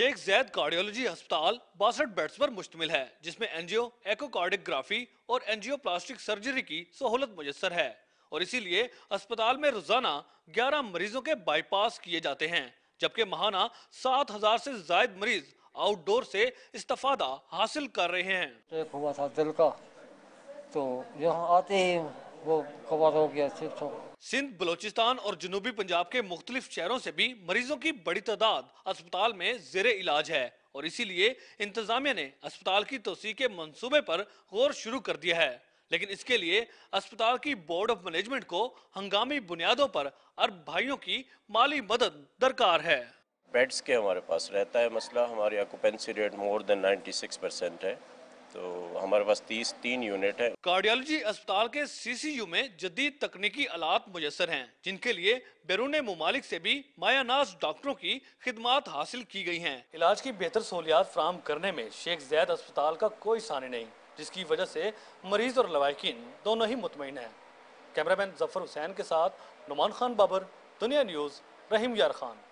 Sheikh Zaid cardiology अस्पताल बासठ beds पर मुश्तमिल है जिसमें एनजीओ एकोकार्डियोग्राफी और एनजीओ प्लास्टिक सर्जरी की सहूलत मुयसर है और इसीलिए अस्पताल में रोजाना 11 मरीजों के बाईपास किए जाते हैं जबकि महाना 7000 से जायद मरीज आउटडोर से इस्तफादा हासिल कर रहे हैं हुआ था दिल का तो यहाँ आते ही वो कवर हो गया सिर्फ तो। सिंध बलोचिस्तान और जनूबी पंजाब के मुख्तलिफ शहरों से भी मरीजों की बड़ी तादाद अस्पताल में जेर इलाज है और इसीलिए इंतजामिया ने अस्पताल की तोसी के मनसूबे पर गौर शुरू कर दिया है लेकिन इसके लिए अस्पताल की बोर्ड ऑफ मैनेजमेंट को हंगामी बुनियादों पर अरब भाइयों की माली मदद दरकार है बेड्स के हमारे पास रहता है मसला हमारी occupancy rate more than 96 percent है तो हमारे पास तीस तीन यूनिट है कार्डियोलॉजी अस्पताल के सीसीयू में जदीद तकनीकी आलात मुयसर हैं जिनके लिए बैरून ममालिक से भी मायानाज डॉक्टरों की खिदमत हासिल की गई हैं इलाज की बेहतर सहूलियात फ्राहम करने में शेख जैद अस्पताल का कोई सानी नहीं जिसकी वजह से मरीज और लवैकिन दोनों ही मुतमिन हैं कैमरामैन जफर हुसैन के साथ नुमान खान बाबर दुनिया न्यूज़ रहीम यार खान